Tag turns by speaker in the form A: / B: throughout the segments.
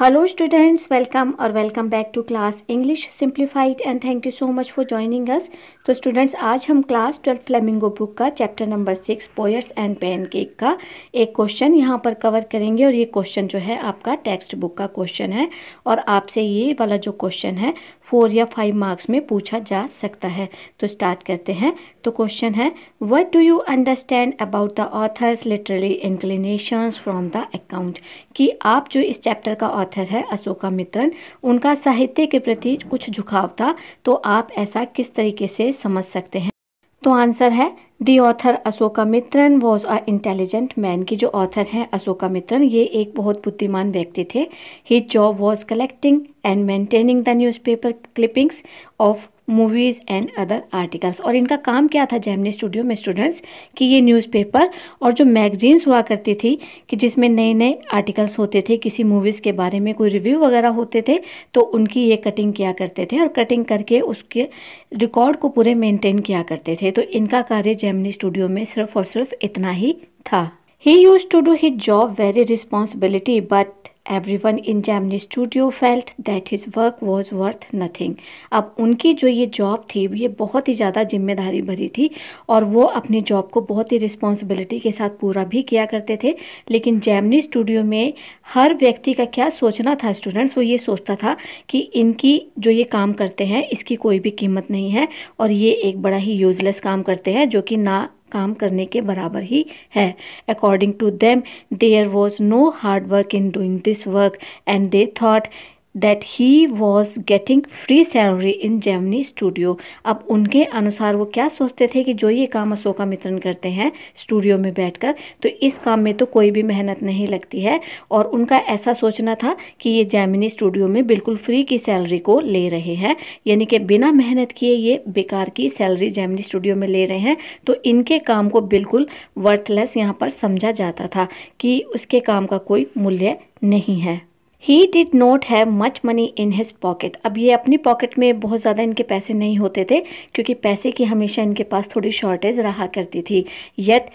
A: hello students welcome और welcome back to class English simplified and thank you so much for joining us तो students आज हम class twelfth Flamingo book का chapter number six poets and pancake का एक question यहां पर cover करेंगे और ये क्वेश्चन जो है आपका टेक्स्ट बुक का क्वेश्चन है और आपसे ये वाला जो क्वेश्चन है फोर या फाइव मार्क्स में पूछा जा सकता है तो स्टार्ट करते हैं तो क्वेश्चन है what do you understand about the author's literary inclinations from the account कि आप जो इस चैप्टर का ऑथर है अशोका मित्रन उनका साहित्य के प्रति कुछ झुकाव था तो आप ऐसा किस तरीके से समझ सकते हैं तो आंसर है the author Ashokamitran was a intelligent man की जो ऑथर हैं अशोका मित्रन ये एक बहुत बुद्धिमान व्यक्ति थे he job was collecting and maintaining the newspaper clippings of movies and other articles और इनका काम क्या था जैमनी स्टूडियो में स्टूडेंट्स कि ये न्यूज़पेपर और जो मैगजीन्स हुआ करती थी कि जिसमें नए नए आर्टिकल्स होते थे किसी मूवीज़ के बारे में कोई रिव्यू वगैरह होते थे तो उनकी ये कटिंग किया करते थे और कटिंग करके उसके रिकॉर्ड को पूरे मेनटेन किया करते थे तो इनका कार्य जैमनी स्टूडियो में सिर्फ और सिर्फ इतना ही था he use to do his job very responsibility but everyone in Gemini studio felt that his work was worth nothing अब उनकी जो ये जॉब थी ये बहुत ही ज़्यादा जिम्मेदारी भरी थी और वो अपनी जॉब को बहुत ही रिस्पॉन्सिबिलिटी के साथ पूरा भी किया करते थे लेकिन जैमनी स्टूडियो में हर व्यक्ति का क्या सोचना था स्टूडेंट्स वो ये सोचता था कि इनकी जो ये काम करते हैं इसकी कोई भी कीमत नहीं है और ये एक बड़ा ही यूज़लेस काम करते हैं जो कि ना काम करने के बराबर ही है according to them there was no hard work in doing this work and they thought that he was getting free salary in Gemini studio अब उनके अनुसार वो क्या सोचते थे कि जो ये काम अशोका मित्रन करते हैं स्टूडियो में बैठकर तो इस काम में तो कोई भी मेहनत नहीं लगती है और उनका ऐसा सोचना था कि ये जैमिनी स्टूडियो में बिल्कुल फ्री की सैलरी को ले रहे हैं यानी कि बिना मेहनत किए ये बेकार की सैलरी जैमिनी स्टूडियो में ले रहे हैं तो इनके काम को बिल्कुल वर्थलेस यहाँ पर समझा जाता था कि उसके काम का कोई मूल्य नहीं है he did not have much money in his pocket अब ये अपनी पॉकेट में बहुत ज़्यादा इनके पैसे नहीं होते थे क्योंकि पैसे की हमेशा इनके पास थोड़ी शॉर्टेज रहा करती थी yet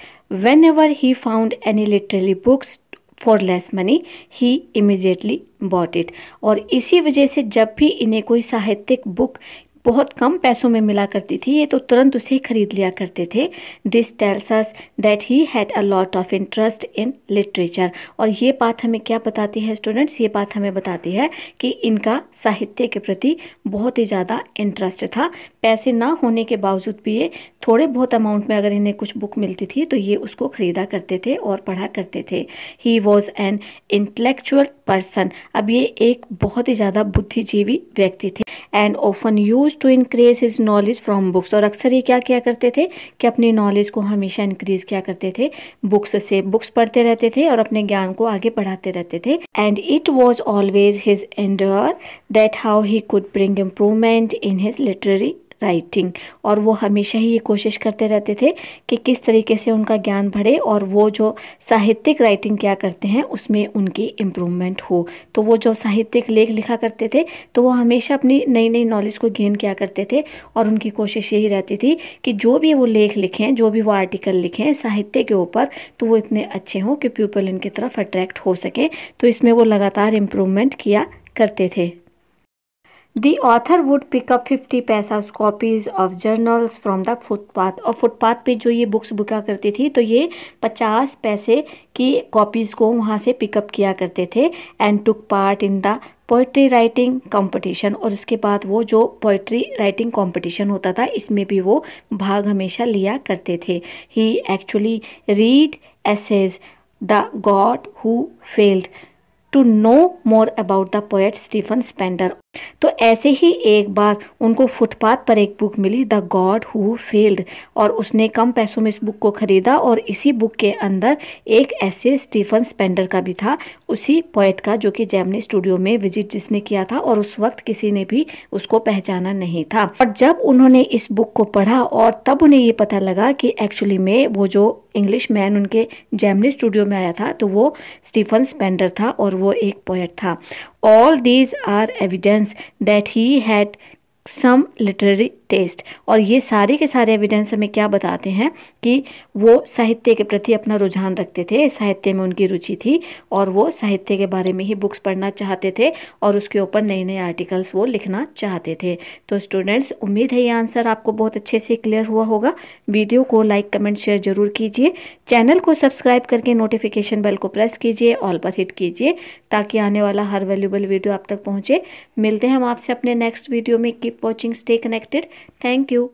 A: whenever he found any literary books for less money he immediately bought it और इसी वजह से जब भी इन्हें कोई साहित्यिक बुक बहुत कम पैसों में मिला करती थी ये तो तुरंत उसे खरीद लिया करते थे this tells that he had a lot of interest in literature और ये बात हमें क्या बताती है स्टूडेंट्स ये बात हमें बताती है कि इनका साहित्य के प्रति बहुत ही ज़्यादा इंटरेस्ट था पैसे ना होने के बावजूद भी ये थोड़े बहुत अमाउंट में अगर इन्हें कुछ बुक मिलती थी तो ये उसको ख़रीदा करते थे और पढ़ा करते थे he was an intellectual person अब ये एक बहुत ही ज़्यादा बुद्धिजीवी व्यक्ति थे and often use to increase his knowledge from books और अक्सर ये क्या किया करते थे कि अपनी नॉलेज को हमेशा इंक्रीज किया करते थे बुक्स से बुक्स पढ़ते रहते थे और अपने ज्ञान को आगे बढ़ाते रहते थे and it was always his endeavour that how he could bring improvement in his literary writing और वो हमेशा ही ये कोशिश करते रहते थे कि किस तरीके से उनका ज्ञान बढ़े और वो जो साहित्यिक राइटिंग क्या करते हैं उसमें उनकी इम्प्रूवमेंट हो तो वो जो साहित्यिक लेख लिखा करते थे तो वो हमेशा अपनी नई नई नॉलेज को गेन किया करते थे और उनकी कोशिश यही रहती थी कि जो भी वो लेख लिखें जो भी वो आर्टिकल लिखें साहित्य के ऊपर तो वो इतने अच्छे हों कि पीपल इनकी तरफ अट्रैक्ट हो सकें तो इसमें वो लगातार इम्प्रूवमेंट किया करते थे The author would pick up fifty paisa copies of journals from the footpath और फुटपाथ पे जो ये बुक्स बुका करती थी तो ये पचास पैसे की कॉपीज़ को वहाँ से पिकअप किया करते थे and took part in the poetry writing competition और उसके बाद वो जो पोइट्री राइटिंग कॉम्पिटिशन होता था इसमें भी वो भाग हमेशा लिया करते थे he actually read essays the God who failed to know more about the poet Stephen Spender तो ऐसे ही एक बार उनको फुटपाथ पर एक बुक मिली द गॉड हु फेल्ड और उसने कम पैसों में इस बुक को ख़रीदा और इसी बुक के अंदर एक ऐसे स्टीफन स्पेंडर का भी था उसी पोइट का जो कि जैमनी स्टूडियो में विजिट जिसने किया था और उस वक्त किसी ने भी उसको पहचाना नहीं था और जब उन्होंने इस बुक को पढ़ा और तब उन्हें ये पता लगा कि एक्चुअली में वो जो इंग्लिश मैन उनके जैमनी स्टूडियो में आया था तो वो स्टीफन स्पेंडर था और वो एक पोइट था all these are evidence that he had some literary taste और ये सारे के सारे एविडेंस हमें क्या बताते हैं कि वो साहित्य के प्रति अपना रुझान रखते थे साहित्य में उनकी रुचि थी और वो साहित्य के बारे में ही बुक्स पढ़ना चाहते थे और उसके ऊपर नए नए आर्टिकल्स वो लिखना चाहते थे तो स्टूडेंट्स उम्मीद है ये आंसर आपको बहुत अच्छे से क्लियर हुआ होगा वीडियो को लाइक कमेंट शेयर जरूर कीजिए चैनल को सब्सक्राइब करके नोटिफिकेशन बेल को प्रेस कीजिए ऑल पर हिट कीजिए ताकि आने वाला हर वैल्यूबल वीडियो आप तक पहुँचे मिलते हैं हम आपसे अपने नेक्स्ट वीडियो में कि watching stay connected thank you